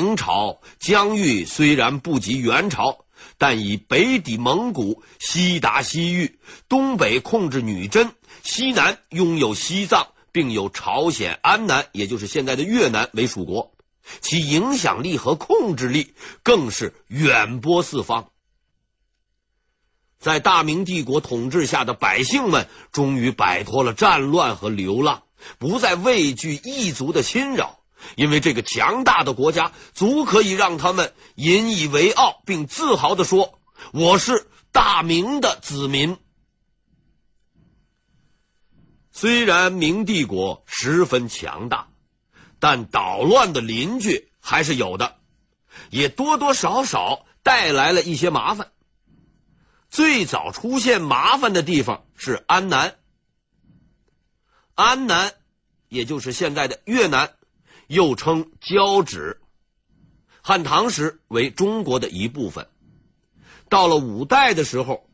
明朝疆域虽然不及元朝，但以北抵蒙古，西达西域，东北控制女真，西南拥有西藏，并有朝鲜、安南（也就是现在的越南）为属国，其影响力和控制力更是远播四方。在大明帝国统治下的百姓们，终于摆脱了战乱和流浪，不再畏惧异族的侵扰。因为这个强大的国家，足可以让他们引以为傲，并自豪的说：“我是大明的子民。”虽然明帝国十分强大，但捣乱的邻居还是有的，也多多少少带来了一些麻烦。最早出现麻烦的地方是安南，安南，也就是现在的越南。又称交趾，汉唐时为中国的一部分。到了五代的时候，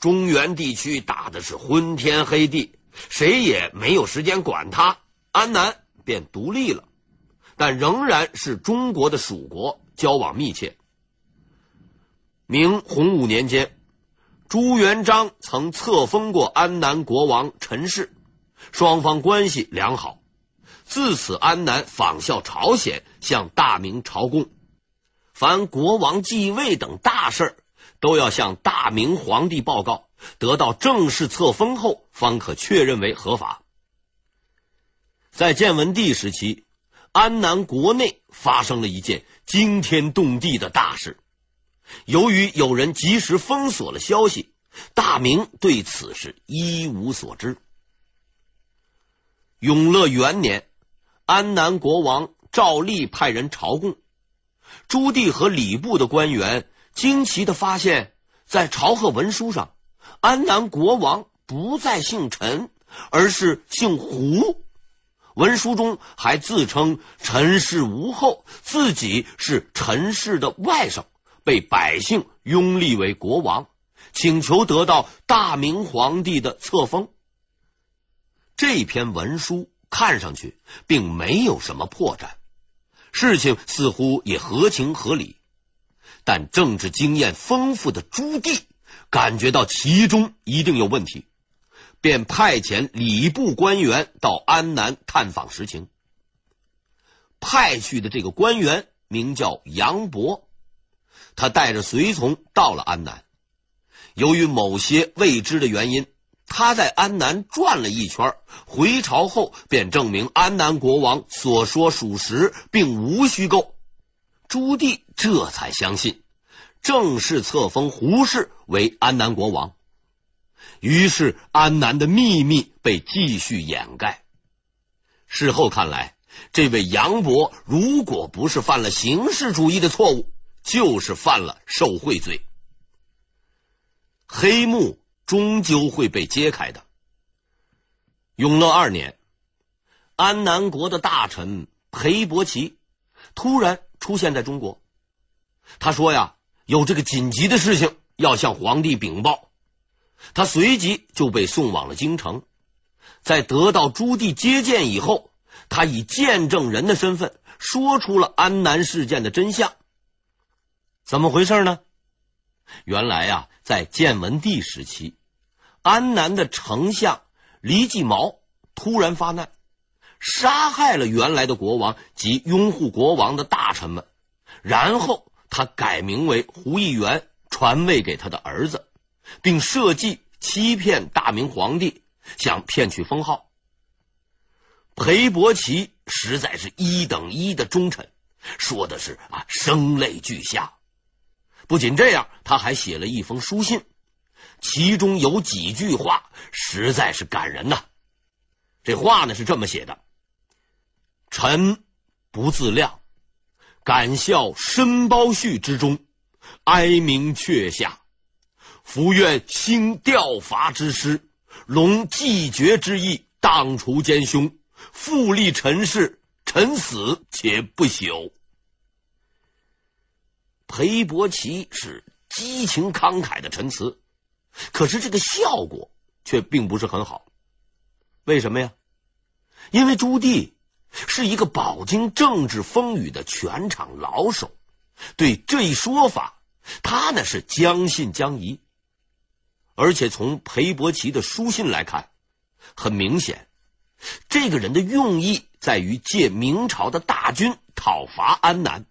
中原地区打的是昏天黑地，谁也没有时间管他，安南便独立了，但仍然是中国的属国，交往密切。明洪武年间，朱元璋曾册封过安南国王陈氏，双方关系良好。自此，安南仿效朝鲜，向大明朝贡。凡国王继位等大事，都要向大明皇帝报告，得到正式册封后，方可确认为合法。在建文帝时期，安南国内发生了一件惊天动地的大事。由于有人及时封锁了消息，大明对此事一无所知。永乐元年。安南国王照例派人朝贡，朱棣和礼部的官员惊奇的发现，在朝贺文书上，安南国王不再姓陈，而是姓胡。文书中还自称陈氏无后，自己是陈氏的外甥，被百姓拥立为国王，请求得到大明皇帝的册封。这篇文书。看上去并没有什么破绽，事情似乎也合情合理，但政治经验丰富的朱棣感觉到其中一定有问题，便派遣礼部官员到安南探访实情。派去的这个官员名叫杨博，他带着随从到了安南，由于某些未知的原因。他在安南转了一圈，回朝后便证明安南国王所说属实，并无虚构。朱棣这才相信，正式册封胡适为安南国王。于是，安南的秘密被继续掩盖。事后看来，这位杨伯如果不是犯了形式主义的错误，就是犯了受贿罪，黑幕。终究会被揭开的。永乐二年，安南国的大臣裴伯奇突然出现在中国。他说：“呀，有这个紧急的事情要向皇帝禀报。”他随即就被送往了京城。在得到朱棣接见以后，他以见证人的身份说出了安南事件的真相。怎么回事呢？原来呀，在建文帝时期，安南的丞相黎继毛突然发难，杀害了原来的国王及拥护国王的大臣们，然后他改名为胡议元，传位给他的儿子，并设计欺骗大明皇帝，想骗取封号。裴伯奇实在是一等一的忠臣，说的是啊，声泪俱下。不仅这样，他还写了一封书信，其中有几句话实在是感人呐。这话呢是这么写的：“臣不自量，敢笑申包胥之中，哀鸣阙下。伏愿兴吊伐之师，隆继绝之意，荡除奸凶，复立臣世。臣死且不朽。”裴伯奇是激情慷慨的陈词，可是这个效果却并不是很好。为什么呀？因为朱棣是一个饱经政治风雨的全场老手，对这一说法，他呢是将信将疑。而且从裴伯奇的书信来看，很明显，这个人的用意在于借明朝的大军讨伐安南。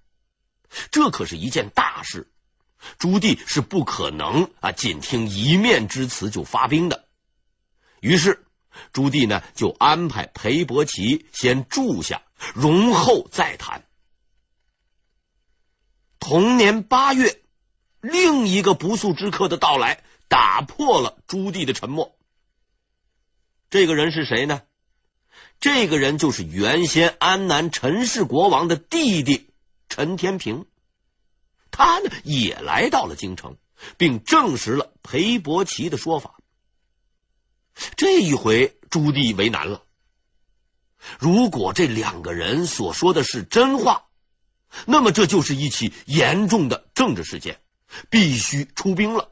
这可是一件大事，朱棣是不可能啊，仅听一面之词就发兵的。于是，朱棣呢就安排裴伯奇先住下，容后再谈。同年八月，另一个不速之客的到来打破了朱棣的沉默。这个人是谁呢？这个人就是原先安南陈氏国王的弟弟。陈天平，他呢也来到了京城，并证实了裴伯奇的说法。这一回朱棣为难了。如果这两个人所说的是真话，那么这就是一起严重的政治事件，必须出兵了。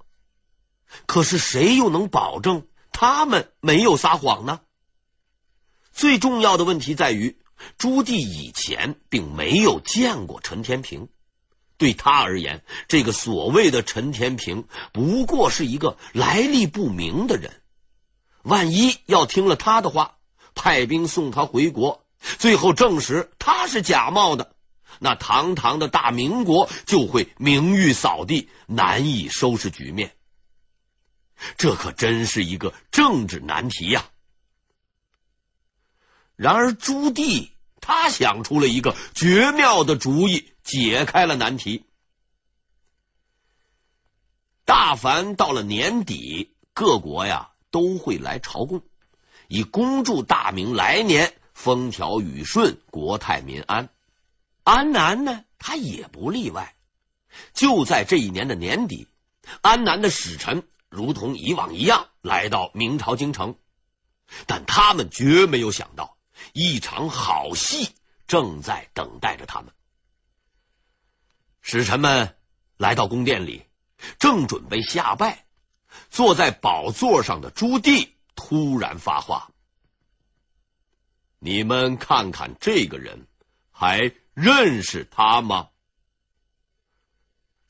可是谁又能保证他们没有撒谎呢？最重要的问题在于。朱棣以前并没有见过陈天平，对他而言，这个所谓的陈天平不过是一个来历不明的人。万一要听了他的话，派兵送他回国，最后证实他是假冒的，那堂堂的大明国就会名誉扫地，难以收拾局面。这可真是一个政治难题呀！然而朱棣。他想出了一个绝妙的主意，解开了难题。大凡到了年底，各国呀都会来朝贡，以恭祝大明来年风调雨顺、国泰民安。安南呢，他也不例外。就在这一年的年底，安南的使臣如同以往一样来到明朝京城，但他们绝没有想到。一场好戏正在等待着他们。使臣们来到宫殿里，正准备下拜，坐在宝座上的朱棣突然发话：“你们看看这个人，还认识他吗？”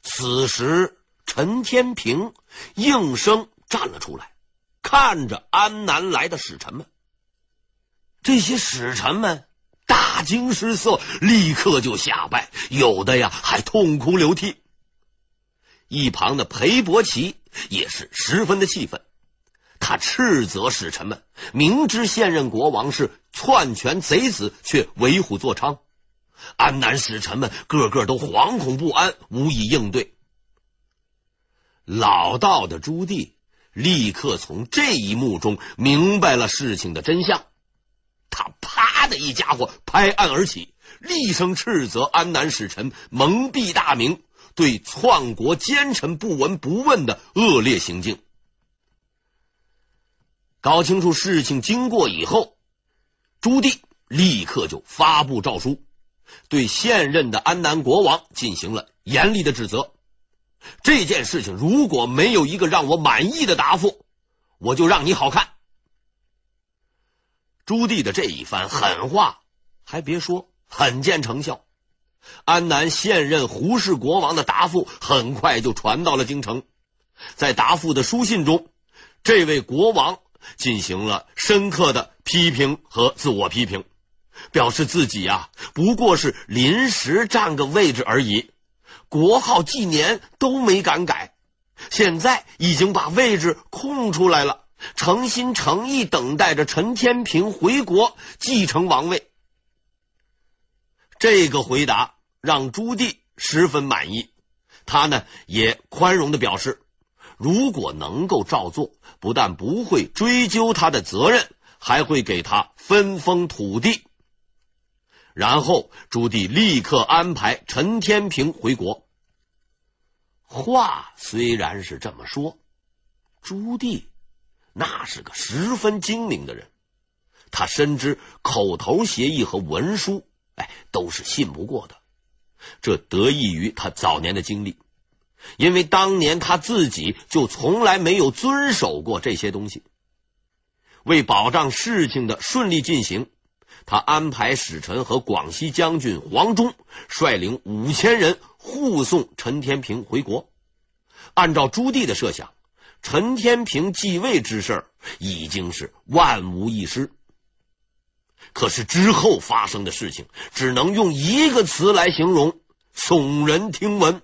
此时，陈天平应声站了出来，看着安南来的使臣们。这些使臣们大惊失色，立刻就下拜，有的呀还痛哭流涕。一旁的裴伯奇也是十分的气愤，他斥责使臣们：明知现任国王是篡权贼子，却为虎作伥。安南使臣们个个都惶恐不安，无以应对。老道的朱棣立刻从这一幕中明白了事情的真相。他啪的一家伙拍案而起，厉声斥责安南使臣蒙蔽大明、对篡国奸臣不闻不问的恶劣行径。搞清楚事情经过以后，朱棣立刻就发布诏书，对现任的安南国王进行了严厉的指责。这件事情如果没有一个让我满意的答复，我就让你好看。朱棣的这一番狠话，还别说，很见成效。安南现任胡氏国王的答复很快就传到了京城，在答复的书信中，这位国王进行了深刻的批评和自我批评，表示自己呀，不过是临时占个位置而已，国号、纪年都没敢改，现在已经把位置空出来了。诚心诚意等待着陈天平回国继承王位，这个回答让朱棣十分满意。他呢也宽容的表示，如果能够照做，不但不会追究他的责任，还会给他分封土地。然后朱棣立刻安排陈天平回国。话虽然是这么说，朱棣。那是个十分精明的人，他深知口头协议和文书，哎，都是信不过的。这得益于他早年的经历，因为当年他自己就从来没有遵守过这些东西。为保障事情的顺利进行，他安排使臣和广西将军黄忠率领五千人护送陈天平回国。按照朱棣的设想。陈天平继位之事已经是万无一失，可是之后发生的事情只能用一个词来形容：耸人听闻。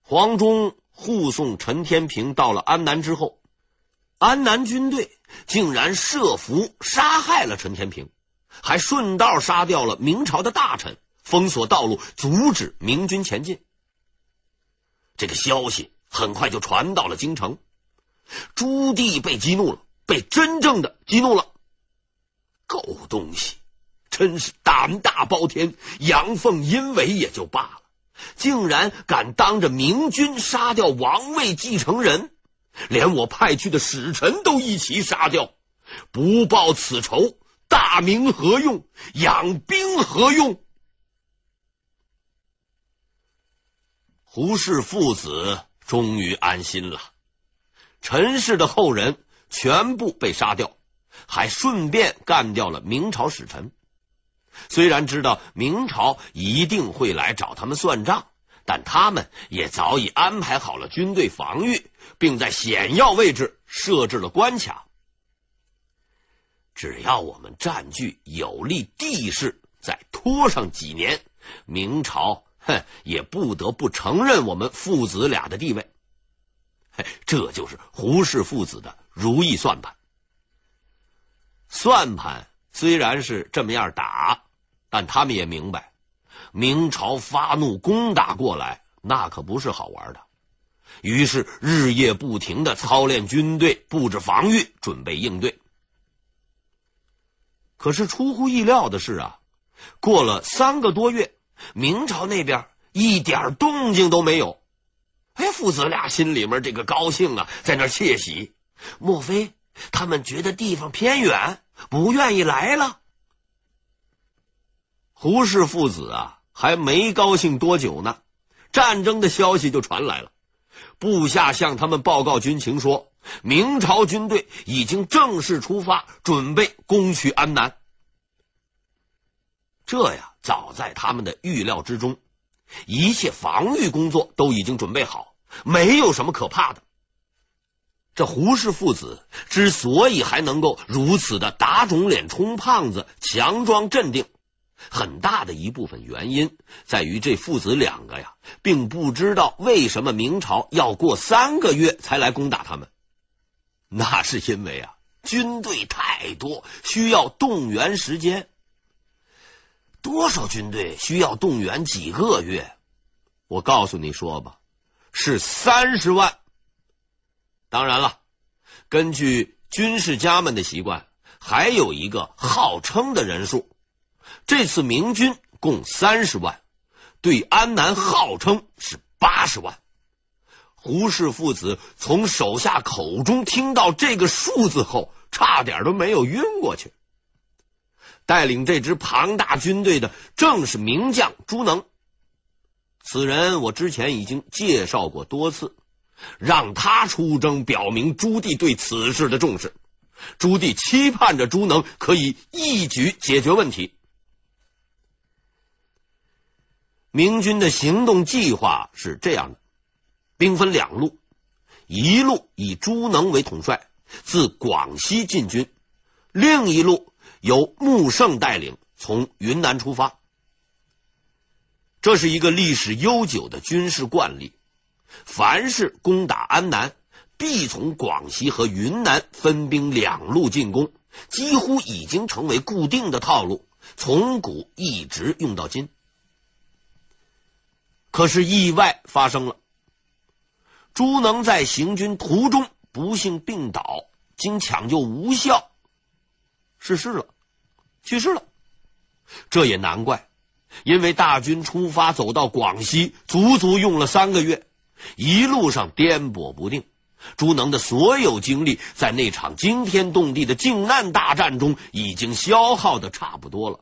黄忠护送陈天平到了安南之后，安南军队竟然设伏杀害了陈天平，还顺道杀掉了明朝的大臣，封锁道路，阻止明军前进。这个消息。很快就传到了京城，朱棣被激怒了，被真正的激怒了。狗东西，真是胆大包天，阳奉阴违也就罢了，竟然敢当着明君杀掉王位继承人，连我派去的使臣都一起杀掉，不报此仇，大明何用，养兵何用？胡氏父子。终于安心了，陈氏的后人全部被杀掉，还顺便干掉了明朝使臣。虽然知道明朝一定会来找他们算账，但他们也早已安排好了军队防御，并在险要位置设置了关卡。只要我们占据有利地势，再拖上几年，明朝。哼，也不得不承认我们父子俩的地位。这就是胡氏父子的如意算盘。算盘虽然是这么样打，但他们也明白，明朝发怒攻打过来，那可不是好玩的。于是日夜不停的操练军队，布置防御，准备应对。可是出乎意料的是啊，过了三个多月。明朝那边一点动静都没有，哎，父子俩心里面这个高兴啊，在那窃喜。莫非他们觉得地方偏远，不愿意来了？胡氏父子啊，还没高兴多久呢，战争的消息就传来了。部下向他们报告军情，说明朝军队已经正式出发，准备攻取安南。这呀，早在他们的预料之中，一切防御工作都已经准备好，没有什么可怕的。这胡氏父子之所以还能够如此的打肿脸充胖子，强装镇定，很大的一部分原因在于这父子两个呀，并不知道为什么明朝要过三个月才来攻打他们。那是因为啊，军队太多，需要动员时间。多少军队需要动员几个月？我告诉你说吧，是三十万。当然了，根据军事家们的习惯，还有一个号称的人数。这次明军共三十万，对安南号称是八十万。胡氏父子从手下口中听到这个数字后，差点都没有晕过去。带领这支庞大军队的正是名将朱能，此人我之前已经介绍过多次。让他出征，表明朱棣对此事的重视。朱棣期盼着朱能可以一举解决问题。明军的行动计划是这样的：兵分两路，一路以朱能为统帅，自广西进军；另一路。由穆圣带领从云南出发，这是一个历史悠久的军事惯例。凡是攻打安南，必从广西和云南分兵两路进攻，几乎已经成为固定的套路，从古一直用到今。可是意外发生了，朱能在行军途中不幸病倒，经抢救无效。逝世了，去世了，这也难怪，因为大军出发走到广西，足足用了三个月，一路上颠簸不定。朱能的所有精力在那场惊天动地的靖难大战中已经消耗的差不多了，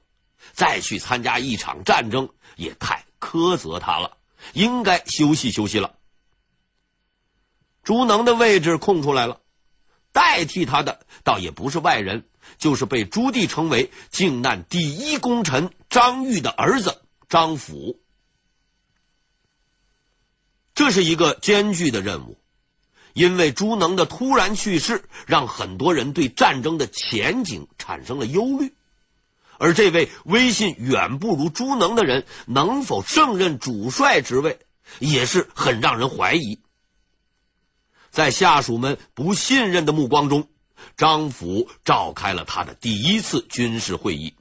再去参加一场战争也太苛责他了，应该休息休息了。朱能的位置空出来了。代替他的倒也不是外人，就是被朱棣称为靖难第一功臣张玉的儿子张辅。这是一个艰巨的任务，因为朱能的突然去世让很多人对战争的前景产生了忧虑，而这位威信远不如朱能的人能否胜任主帅职位，也是很让人怀疑。在下属们不信任的目光中，张府召开了他的第一次军事会议。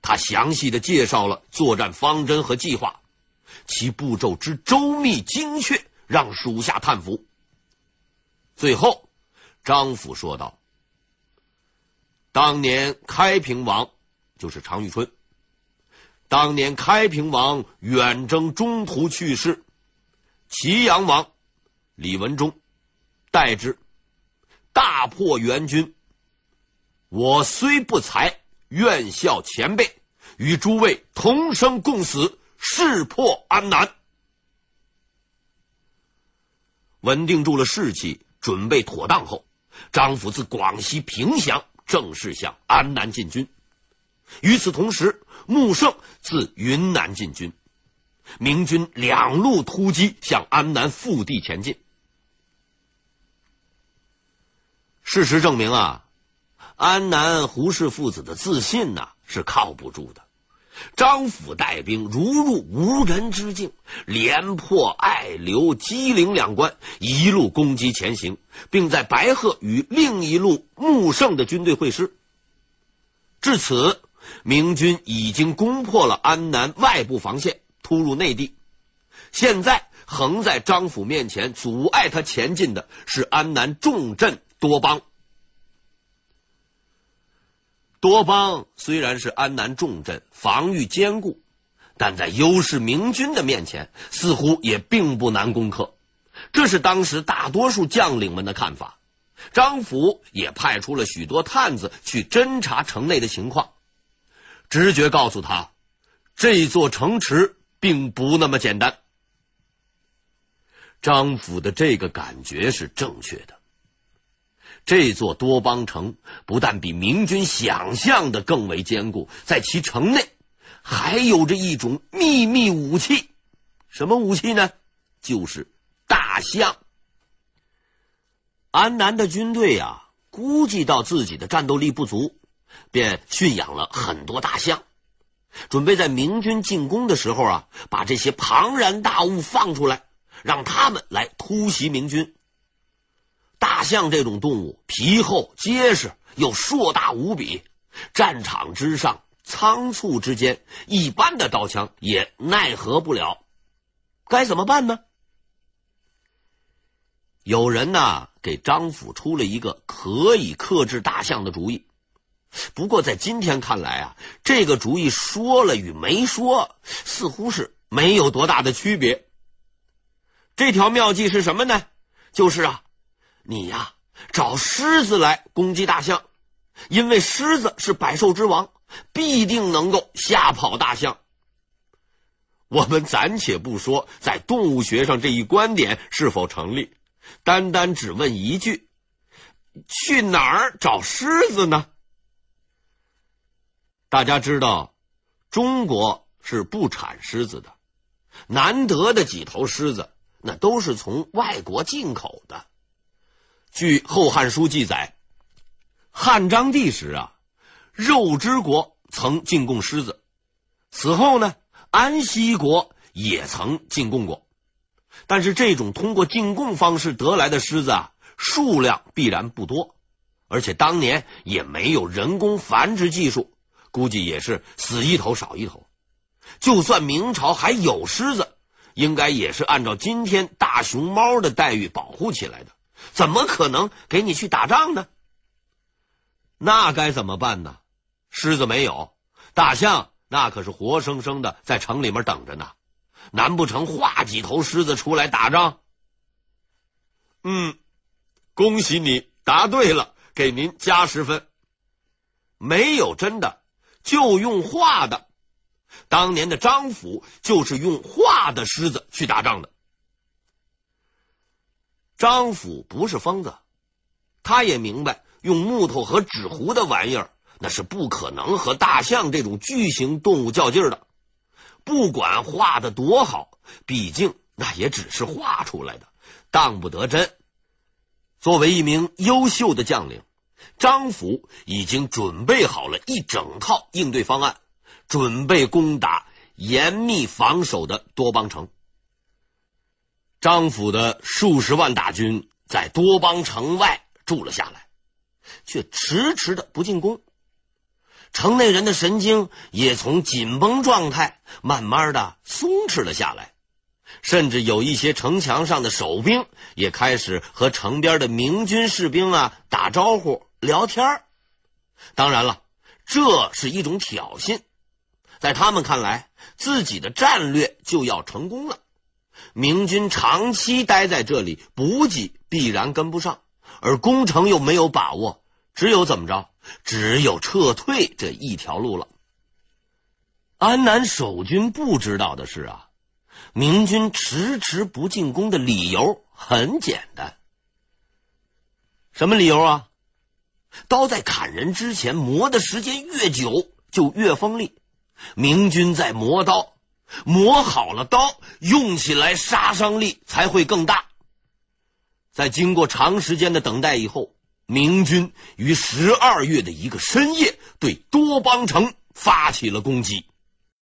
他详细的介绍了作战方针和计划，其步骤之周密精确，让属下叹服。最后，张府说道：“当年开平王就是常遇春，当年开平王远征中途去世，祁阳王。”李文忠，代之，大破元军。我虽不才，愿效前辈，与诸位同生共死，誓破安南。稳定住了士气，准备妥当后，张辅自广西平祥正式向安南进军。与此同时，穆胜自云南进军，明军两路突击向安南腹地前进。事实证明啊，安南胡氏父子的自信呐是靠不住的。张辅带兵如入无人之境，连破爱刘、鸡岭两关，一路攻击前行，并在白鹤与另一路穆圣的军队会师。至此，明军已经攻破了安南外部防线，突入内地。现在横在张辅面前阻碍他前进的是安南重镇。多邦，多邦虽然是安南重镇，防御坚固，但在优势明军的面前，似乎也并不难攻克。这是当时大多数将领们的看法。张辅也派出了许多探子去侦查城内的情况，直觉告诉他，这座城池并不那么简单。张府的这个感觉是正确的。这座多邦城不但比明军想象的更为坚固，在其城内还有着一种秘密武器。什么武器呢？就是大象。安南的军队呀，估计到自己的战斗力不足，便驯养了很多大象，准备在明军进攻的时候啊，把这些庞然大物放出来，让他们来突袭明军。大象这种动物皮厚结实又硕大无比，战场之上仓促之间一般的刀枪也奈何不了。该怎么办呢？有人呢给张府出了一个可以克制大象的主意，不过在今天看来啊，这个主意说了与没说似乎是没有多大的区别。这条妙计是什么呢？就是啊。你呀，找狮子来攻击大象，因为狮子是百兽之王，必定能够吓跑大象。我们暂且不说在动物学上这一观点是否成立，单单只问一句：去哪儿找狮子呢？大家知道，中国是不产狮子的，难得的几头狮子，那都是从外国进口的。据《后汉书》记载，汉章帝时啊，肉之国曾进贡狮子。此后呢，安息国也曾进贡过。但是，这种通过进贡方式得来的狮子啊，数量必然不多，而且当年也没有人工繁殖技术，估计也是死一头少一头。就算明朝还有狮子，应该也是按照今天大熊猫的待遇保护起来的。怎么可能给你去打仗呢？那该怎么办呢？狮子没有，大象那可是活生生的在城里面等着呢。难不成画几头狮子出来打仗？嗯，恭喜你答对了，给您加十分。没有真的，就用画的。当年的张府就是用画的狮子去打仗的。张府不是疯子，他也明白用木头和纸糊的玩意儿那是不可能和大象这种巨型动物较劲的。不管画的多好，毕竟那也只是画出来的，当不得真。作为一名优秀的将领，张府已经准备好了一整套应对方案，准备攻打严密防守的多邦城。张府的数十万大军在多邦城外住了下来，却迟迟的不进攻。城内人的神经也从紧绷状态慢慢的松弛了下来，甚至有一些城墙上的守兵也开始和城边的明军士兵啊打招呼、聊天。当然了，这是一种挑衅，在他们看来，自己的战略就要成功了。明军长期待在这里，补给必然跟不上，而攻城又没有把握，只有怎么着？只有撤退这一条路了。安南守军不知道的是啊，明军迟迟不进攻的理由很简单，什么理由啊？刀在砍人之前磨的时间越久就越锋利，明军在磨刀。磨好了刀，用起来杀伤力才会更大。在经过长时间的等待以后，明军于十二月的一个深夜对多邦城发起了攻击。